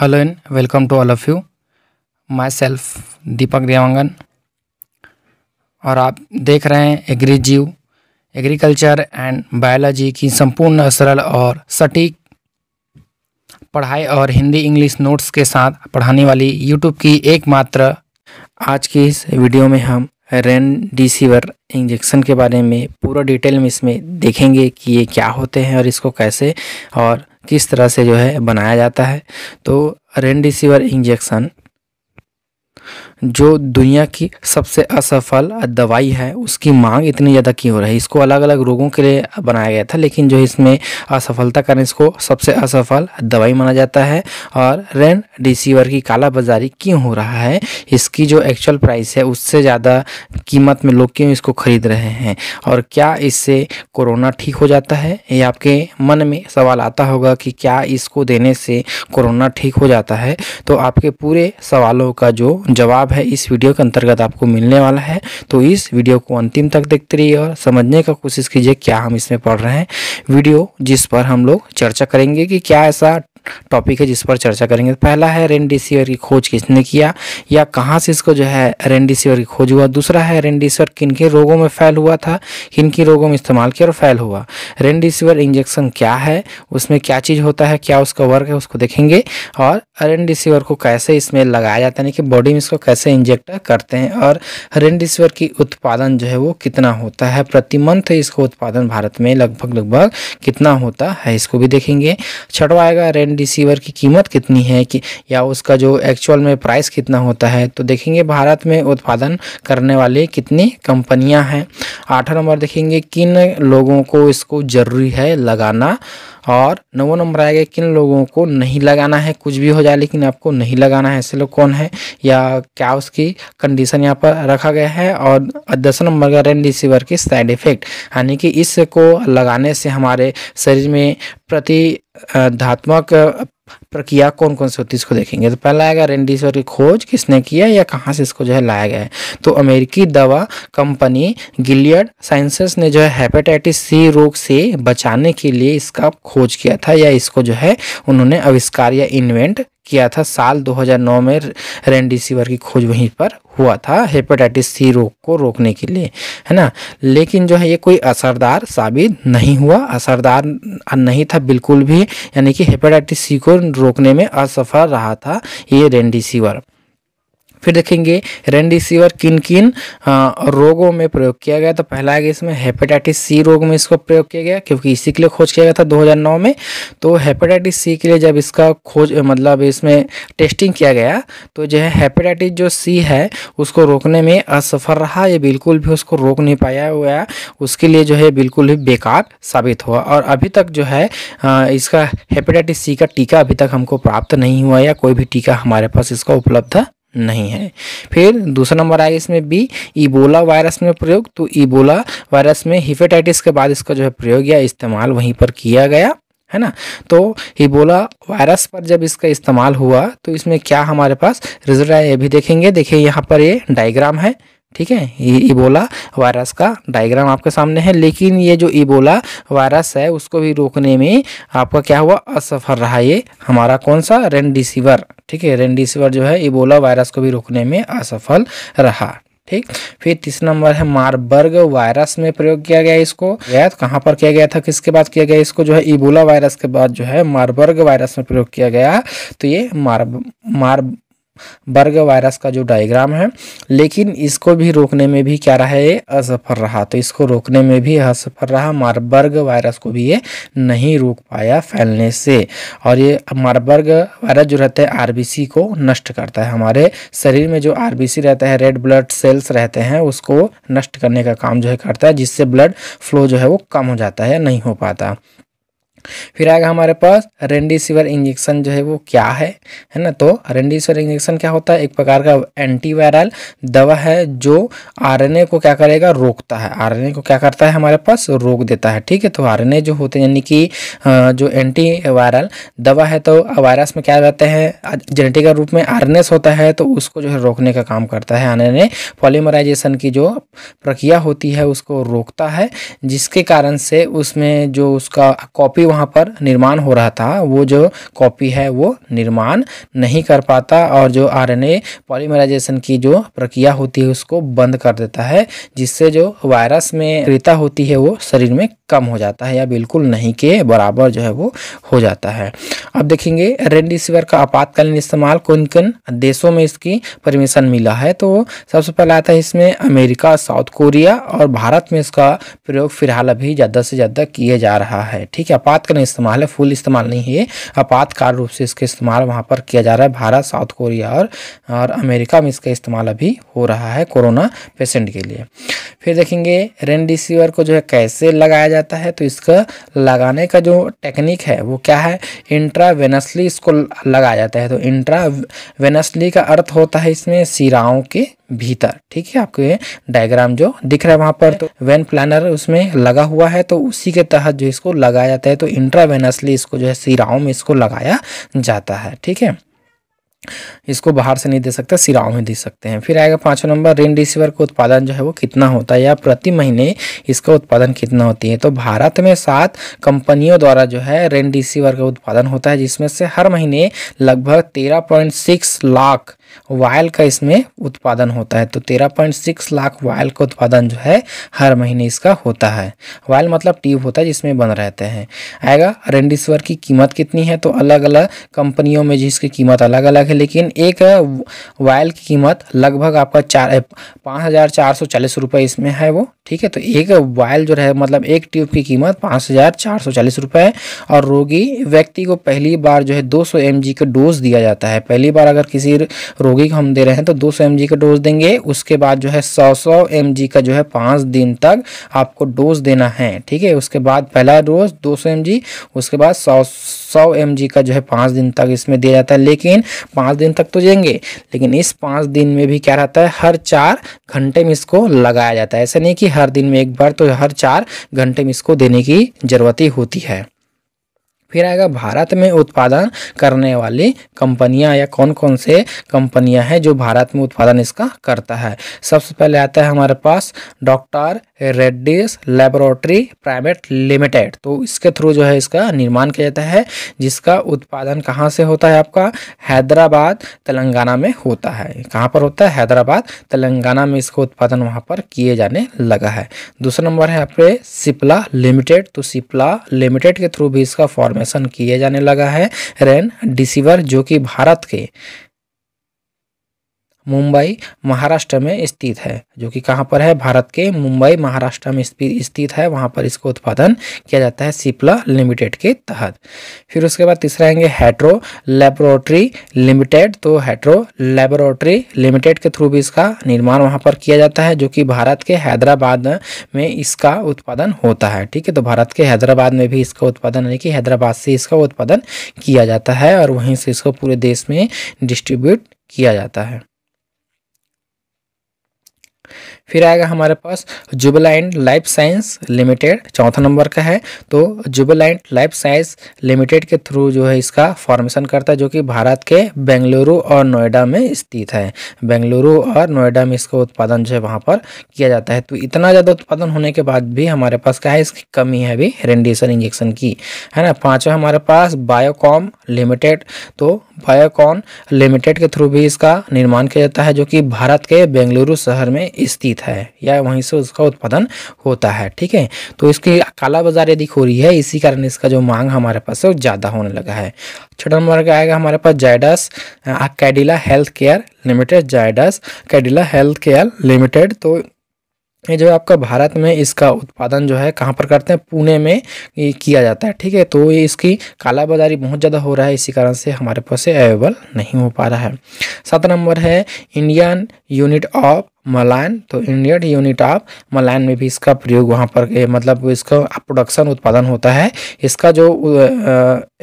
hello and welcome to all of you myself Deepak Dewangan और आप देख रहे हैं एग्री जीव एग्रीकल्चर एंड बायोलॉजी की संपूर्ण सरल और सटीक पढ़ाई और हिंदी इंग्लिश नोट्स के साथ पढ़ाने वाली यूट्यूब की एकमात्र आज की इस वीडियो में हम डिसीवर इंजेक्शन के बारे में पूरा डिटेल में इसमें देखेंगे कि ये क्या होते हैं और इसको कैसे और किस तरह से जो है बनाया जाता है तो रेमडिसिविर इंजेक्शन जो दुनिया की सबसे असफल दवाई है उसकी मांग इतनी ज़्यादा क्यों हो रही है इसको अलग अलग रोगों के लिए बनाया गया था लेकिन जो इसमें असफलता कारण इसको सबसे असफल दवाई माना जाता है और रेन डिसीवर की कालाबाजारी क्यों हो रहा है इसकी जो एक्चुअल प्राइस है उससे ज़्यादा कीमत में लोग क्यों इसको खरीद रहे हैं और क्या इससे कोरोना ठीक हो जाता है ये आपके मन में सवाल आता होगा कि क्या इसको देने से कोरोना ठीक हो जाता है तो आपके पूरे सवालों का जो जवाब है इस वीडियो के अंतर्गत आपको मिलने वाला है तो इस वीडियो को अंतिम तक देखते रहिए और समझने का कोशिश कीजिए क्या हम इसमें पढ़ रहे हैं वीडियो जिस पर हम लोग चर्चा करेंगे कि क्या ऐसा टॉपिक है जिस पर चर्चा करेंगे तो पहला है रेमडेसिविर की खोज किसने किया या कहाँ से इसको जो है रेमडेसिविर की खोज हुआ दूसरा है रेमडेसिविर किन किन रोगों में फैल हुआ था किन किन रोगों में इस्तेमाल किया और फैल हुआ रेमडेसिविर इंजेक्शन क्या है उसमें क्या चीज़ होता है क्या उसका वर्क है उसको देखेंगे और रेमडेसिविर को कैसे इसमें लगाया जाता है यानी कि बॉडी में इसको कैसे इंजेक्ट करते हैं और रेमडेसिविर की उत्पादन जो है वो कितना होता है प्रति मंथ इसको उत्पादन भारत में लगभग लगभग कितना होता है इसको भी देखेंगे छठवा आएगा रेमडेसिविर रिसीवर की कीमत कितनी है कि या उसका जो एक्चुअल में प्राइस कितना होता है तो देखेंगे भारत में उत्पादन करने वाले कितनी कंपनियां हैं आठ नंबर देखेंगे किन लोगों को इसको ज़रूरी है लगाना और नवो नंबर आएगा किन लोगों को नहीं लगाना है कुछ भी हो जाए लेकिन आपको नहीं लगाना है ऐसे लोग कौन है या क्या उसकी कंडीशन यहाँ पर रखा गया है और दस नंबर का रेन रिसीवर की साइड इफेक्ट यानी कि इसको लगाने से हमारे शरीर में प्रति धात्मक प्रक्रिया कौन कौन सी होती है इसको देखेंगे तो पहला आएगा रेमडेसिविर की खोज किसने किया या कहाँ से इसको जो है लाया गया है तो अमेरिकी दवा कंपनी गिलियड साइंसेस ने जो है हेपेटाइटिस सी रोग से बचाने के लिए इसका खोज किया था या इसको जो है उन्होंने आविष्कार या इन्वेंट किया था साल 2009 में रेमडेसिविर की खोज वहीं पर हुआ था हेपेटाइटिस सी रोग को रोकने के लिए है ना लेकिन जो है ये कोई असरदार साबित नहीं हुआ असरदार नहीं था बिल्कुल भी यानी कि हेपेटाइटिस सी को रोकने में असफल रहा था ये रेमडेसिविर फिर देखेंगे रेमडेसिविर किन किन रोगों में प्रयोग किया गया तो पहला है इसमें हेपेटाइटिस सी रोग में इसको प्रयोग किया गया क्योंकि इसी के लिए खोज किया गया था 2009 में तो हेपेटाइटिस सी के लिए जब इसका खोज मतलब इसमें टेस्टिंग किया गया तो जो है हेपेटाइटिस जो सी है उसको रोकने में असफल रहा ये बिल्कुल भी उसको रोक नहीं पाया हुआ उसके लिए जो है बिल्कुल ही बेकार साबित हुआ और अभी तक जो है इसका हेपेटाइटिस सी का टीका अभी तक हमको प्राप्त नहीं हुआ या कोई भी टीका हमारे पास इसका उपलब्ध नहीं है फिर दूसरा नंबर आया इसमें बी इबोला वायरस में प्रयोग तो इबोला वायरस में हिफेटाइटिस के बाद इसका जो है प्रयोग या इस्तेमाल वहीं पर किया गया है ना तो इबोला वायरस पर जब इसका इस्तेमाल हुआ तो इसमें क्या हमारे पास रिजल्ट आया ये भी देखेंगे देखिए यहाँ पर ये डायग्राम है ठीक है ये इबोला वायरस का डायग्राम आपके सामने है लेकिन ये जो इबोला वायरस है उसको भी रोकने में आपका क्या हुआ असफल रहा ये हमारा कौन सा रेमडिसिवर ठीक है रेमडिसिवर जो है इबोला वायरस को भी रोकने में असफल रहा ठीक फिर तीसरा नंबर है मारबर्ग वायरस में प्रयोग किया गया इसको गया तो कहाँ पर किया गया था किसके बाद किया गया इसको जो है इबोला वायरस के बाद जो है मारबर्ग वायरस में प्रयोग किया गया तो ये मार मार बर्ग वायरस का जो डायग्राम है लेकिन इसको भी रोकने में भी क्या रहा ये असफल रहा तो इसको रोकने में भी असफल रहा मारबर्ग वायरस को भी ये नहीं रोक पाया फैलने से और ये मारबर्ग वायरस जो रहता है आरबीसी को नष्ट करता है हमारे शरीर में जो आरबीसी रहता है रेड ब्लड सेल्स रहते हैं उसको नष्ट करने का काम जो है करता है जिससे ब्लड फ्लो जो है वो कम हो जाता है नहीं हो पाता फिर आएगा हमारे पास रेमडेसिविर इंजेक्शन जो है वो क्या है है ना तो रेमडेसिविर इंजेक्शन क्या होता है एक प्रकार का एंटीवायरल दवा है जो आरएनए को क्या करेगा रोकता है आरएनए को क्या करता है हमारे पास रोक देता है ठीक है तो आरएनए जो होते हैं यानी कि जो एंटी वायरल दवा है तो वायरस में क्या रहते हैं जेनेटिक रूप में आरएनएस होता है तो उसको जो है रोकने का काम करता है आर पॉलीमराइजेशन की जो प्रक्रिया होती है उसको रोकता है जिसके कारण से उसमें जो उसका कॉपी वहाँ पर पर निर्माण हो रहा था वो जो कॉपी है वो निर्माण नहीं कर पाता और जो आरएनए पॉलीमराइजेशन की जो प्रक्रिया होती है उसको बंद कर देता है जिससे जो वायरस में रेता होती है वो शरीर में कम हो जाता है या बिल्कुल नहीं के बराबर जो है वो हो जाता है अब देखेंगे रेमडेसिविर का आपातकालीन इस्तेमाल कौन कौन देशों में इसकी परमिशन मिला है तो सबसे पहला आता है इसमें अमेरिका साउथ कोरिया और भारत में इसका प्रयोग फिलहाल अभी ज़्यादा से ज़्यादा किया जा रहा है ठीक है आपातकालीन इस्तेमाल है फुल इस्तेमाल नहीं है आपातकाल रूप से इसका इस्तेमाल वहाँ पर किया जा रहा है भारत साउथ कोरिया और, और अमेरिका में इसका इस्तेमाल अभी हो रहा है कोरोना पेशेंट के लिए फिर देखेंगे रेमडेसिविर को जो है कैसे लगाया जाता है तो इसका लगाने का जो टेक्निक है वो क्या है इंट्रावेनसली इसको लगाया जाता है तो इंट्रावेनसली का अर्थ होता है इसमें सिराओं के भीतर ठीक है आपके डायग्राम जो दिख रहा है वहां पर तो वेन प्लानर उसमें लगा हुआ है तो उसी के तहत जो इसको लगाया जाता है तो इंट्रावेनसली इसको जो है सिराओं में इसको लगाया जाता है ठीक है इसको बाहर से नहीं दे सकते सिराओं में दे सकते हैं फिर आएगा पांचवा नंबर रेन रिसीवर का उत्पादन जो है वो कितना होता है या प्रति महीने इसका उत्पादन कितना होती है तो भारत में सात कंपनियों द्वारा जो है रेन रिसीवर का उत्पादन होता है जिसमें से हर महीने लगभग तेरह पॉइंट सिक्स लाख वायल का इसमें उत्पादन होता है तो 13.6 लाख वायल का उत्पादन जो है हर महीने इसका होता है वायल मतलब ट्यूब होता है जिसमें बन रहते हैं आएगा रेंडिसवर की कीमत कितनी है तो अलग अलग कंपनियों में जिसकी कीमत अलग अलग है लेकिन एक वायल की कीमत लगभग आपका चार पाँच हज़ार चार सौ चालीस इसमें है वो ठीक है तो एक वायल जो है मतलब एक ट्यूब की कीमत पाँच हज़ार चार सौ चालीस रुपये है और रोगी व्यक्ति को पहली बार जो है दो सौ एम जी का डोज दिया जाता है पहली बार अगर किसी रोगी को हम दे रहे हैं तो दो सौ का डोज देंगे उसके बाद जो है सौ सौ एम का जो है पाँच दिन तक आपको डोज देना है ठीक है उसके बाद पहला डोज दो सौ उसके बाद सौ सौ एम का जो है पाँच दिन तक इसमें दिया जाता है लेकिन पाँच दिन तक तो देंगे लेकिन इस पाँच दिन में भी क्या रहता है हर चार घंटे में इसको लगाया जाता है ऐसा नहीं कि हर दिन में एक बार तो हर चार घंटे में इसको देने की ज़रूरत ही होती है फिर आएगा भारत में उत्पादन करने वाली कंपनियां या कौन कौन से कंपनियां हैं जो भारत में उत्पादन इसका करता है सबसे पहले आता है हमारे पास doctor Reddy's laboratory private limited तो इसके थ्रू जो है इसका निर्माण किया जाता है जिसका उत्पादन कहाँ से होता है आपका हैदराबाद तेलंगाना में होता है कहाँ पर होता है हैदराबाद तेलंगाना में इसका उत्पादन वहाँ पर किए जाने लगा है दूसरा नंबर है आपके सिप्ला लिमिटेड तो सिप्ला लिमिटेड के थ्रू भी इसका फॉर्मेशन किया जाने लगा है रेन डिसीवर जो कि भारत के मुंबई महाराष्ट्र में स्थित है जो कि कहाँ पर है भारत के मुंबई महाराष्ट्र में स्थित है वहाँ पर इसको उत्पादन किया जाता है सिप्ला लिमिटेड के तहत फिर उसके बाद तीसरा आएंगे हेट्रो लेबोरेटरी लिमिटेड तो हेट्रो लेबोरेटरी लिमिटेड के थ्रू भी इसका निर्माण वहाँ पर किया जाता है जो कि भारत के हैदराबाद में इसका उत्पादन होता है ठीक है तो भारत के हैदराबाद में भी इसका उत्पादन यानी कि हैदराबाद से इसका उत्पादन किया जाता है और वहीं से इसको पूरे देश में डिस्ट्रीब्यूट किया जाता है फिर आएगा हमारे पास जुबलाइंड लाइफ साइंस लिमिटेड चौथा नंबर का है तो जुबलाइंड लाइफ साइंस लिमिटेड के थ्रू जो है इसका फॉर्मेशन करता है जो कि भारत के बेंगलुरु और नोएडा में स्थित है बेंगलुरु और नोएडा में इसका उत्पादन जो है वहाँ पर किया जाता है तो इतना ज़्यादा उत्पादन होने के बाद भी हमारे पास क्या है इसकी कमी है अभी रेंडिशन इंजेक्शन की है ना पाँचवा हमारे पास बायोकॉम लिमिटेड तो बायोकॉन लिमिटेड के थ्रू भी इसका निर्माण किया जाता है जो कि भारत के बेंगलुरु शहर में स्थित खरीद है या वहीं से उसका उत्पादन होता है ठीक है तो इसकी काला बाजार यदि हो रही है इसी कारण इसका जो मांग हमारे पास है वो ज़्यादा होने लगा है छठा नंबर का आएगा हमारे पास Zydus Cadila health care limited Zydus Cadila health care limited तो ये जो है आपका भारत में इसका उत्पादन जो है कहाँ पर करते हैं पुणे में ये किया जाता है ठीक है तो ये इसकी कालाबाजारी बहुत ज़्यादा हो रहा है इसी कारण से हमारे पास अवेलेबल नहीं हो पा रहा है सात नंबर है इंडियन यूनिट ऑफ मलायन तो इंडियन यूनिट ऑफ मलायन में भी इसका प्रयोग वहाँ पर मतलब इसका प्रोडक्शन उत्पादन होता है इसका जो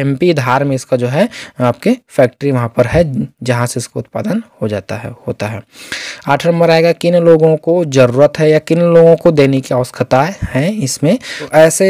एमपी धार में इसका जो है आपके फैक्ट्री वहाँ पर है जहाँ से इसका उत्पादन हो जाता है होता है आठ नंबर आएगा किन लोगों को ज़रूरत है या किन लोगों को देने की आवश्यकता है इसमें तो ऐसे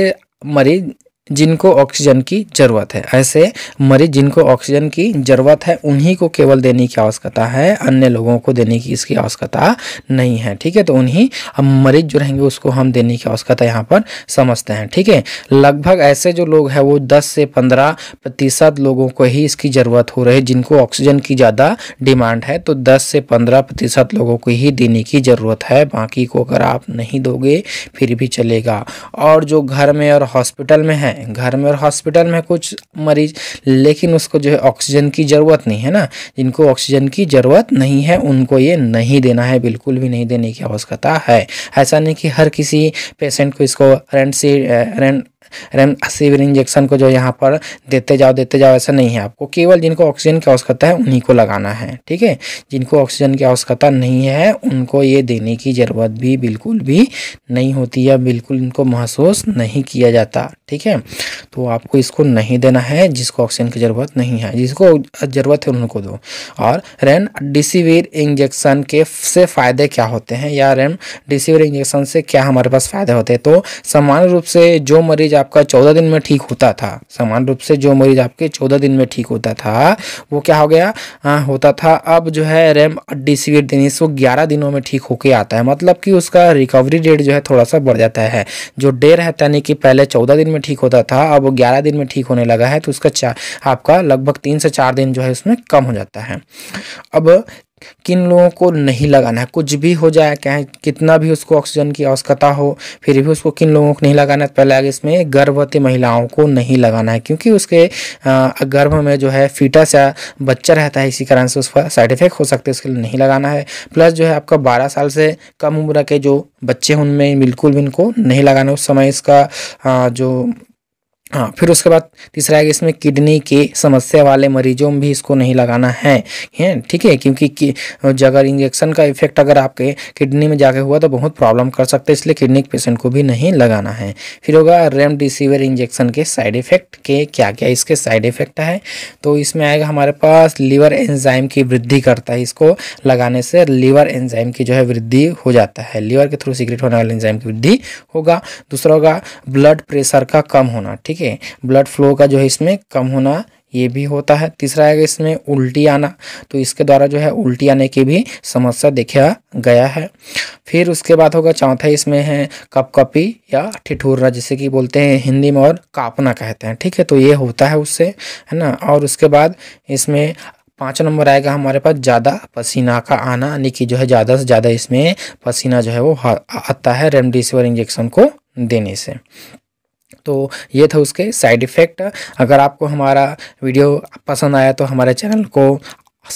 मरीज जिनको ऑक्सीजन की ज़रूरत है ऐसे मरीज जिनको ऑक्सीजन की ज़रूरत है उन्हीं को केवल देने की आवश्यकता है अन्य लोगों को देने की इसकी आवश्यकता नहीं है ठीक है तो उन्हीं अब मरीज जो रहेंगे उसको हम देने की आवश्यकता यहाँ पर समझते हैं ठीक है लगभग ऐसे जो लोग हैं वो दस से पंद्रह प्रतिशत लोगों को ही इसकी ज़रूरत हो रही है जिनको ऑक्सीजन की ज़्यादा डिमांड है तो दस से पंद्रह प्रतिशत लोगों को ही देने की ज़रूरत है बाकी को अगर आप नहीं दोगे फिर भी चलेगा और जो घर में और हॉस्पिटल में है घर में और हॉस्पिटल में कुछ मरीज लेकिन उसको जो है ऑक्सीजन की ज़रूरत नहीं है ना जिनको ऑक्सीजन की ज़रूरत नहीं है उनको ये नहीं देना है बिल्कुल भी नहीं देने की आवश्यकता है ऐसा नहीं कि हर किसी पेशेंट को इसको रेंट से रेंट रेम सीवर इंजेक्शन को जो यहाँ पर देते जाओ देते जाओ ऐसा नहीं है आपको केवल जिनको ऑक्सीजन की आवश्यकता है उन्हीं को लगाना है ठीक है जिनको ऑक्सीजन की आवश्यकता नहीं है उनको ये देने की ज़रूरत भी बिल्कुल भी नहीं होती या बिल्कुल इनको महसूस नहीं किया जाता ठीक है तो आपको इसको नहीं देना है जिसको ऑक्सीजन की ज़रूरत नहीं है जिसको ज़रूरत है उनको दो और रेम डिसिविर इंजेक्शन के से फ़ायदे क्या होते हैं या रेम डिसिविर इंजेक्शन से क्या हमारे पास फ़ायदे होते हैं तो सामान्य रूप से जो मरीज आपका चौदह दिन में ठीक होता था समान रूप से जो मरीज आपके चौदह दिन में ठीक होता था वो क्या हो गया आ, होता था अब जो है रैम डिसीवेट देने से वो ग्यारह दिनों में ठीक होके आता है मतलब कि उसका रिकवरी रेट जो है थोड़ा सा बढ़ जाता है जो डे रहता यानी कि पहले चौदह दिन में ठीक होता था अब वो ग्यारह दिन में ठीक होने लगा है तो उसका आपका लगभग तीन से चार दिन जो है उसमें कम हो जाता है अब किन लोगों को नहीं लगाना है कुछ भी हो जाए क्या कितना भी उसको ऑक्सीजन की आवश्यकता हो फिर भी उसको किन लोगों को नहीं लगाना है पहले आगे इसमें गर्भवती महिलाओं को नहीं लगाना है क्योंकि उसके गर्भ में जो है फीटस या बच्चा रहता है इसी कारण से उस पर साइड इफेक्ट हो सकते हैं उसके लिए नहीं लगाना है प्लस जो है आपका बारह साल से कम उम्र के जो बच्चे उनमें बिल्कुल भी इनको नहीं लगाना उस समय इसका जो हाँ फिर उसके बाद तीसरा है कि इसमें किडनी के समस्या वाले मरीजों में भी इसको नहीं लगाना है हैं ठीक है क्योंकि अगर इंजेक्शन का इफेक्ट अगर आपके किडनी में जाके हुआ तो बहुत प्रॉब्लम कर सकते हैं इसलिए किडनी के पेशेंट को भी नहीं लगाना है फिर होगा रेमडेसिविर इंजेक्शन के साइड इफेक्ट के क्या क्या इसके साइड इफेक्ट है तो इसमें आएगा हमारे पास लीवर एंजाइम की वृद्धि करता है इसको लगाने से लीवर एंजाइम की जो है वृद्धि हो जाता है लीवर के थ्रू सिगरेट होने वाले एंजाइम की वृद्धि होगा दूसरा होगा ब्लड प्रेशर का कम होना ठीक ठीक है ब्लड फ्लो का जो है इसमें कम होना ये भी होता है तीसरा है इसमें उल्टी आना तो इसके द्वारा जो है उल्टी आने की भी समस्या देखा गया है फिर उसके बाद होगा चौथा इसमें है कपकपी या ठिठुर्रा जिसे कि बोलते हैं हिंदी में और कापना कहते हैं ठीक है तो ये होता है उससे है ना और उसके बाद इसमें पाँच नंबर आएगा हमारे पास ज़्यादा पसीना का आना यानी कि जो है ज़्यादा से ज़्यादा इसमें पसीना जो है वो आता है रेमडेसिविर इंजेक्शन को देने से तो ये था उसके साइड इफ़ेक्ट अगर आपको हमारा वीडियो पसंद आया तो हमारे चैनल को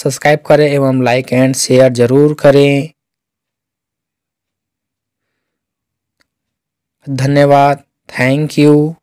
सब्सक्राइब करें एवं लाइक एंड शेयर ज़रूर करें धन्यवाद थैंक यू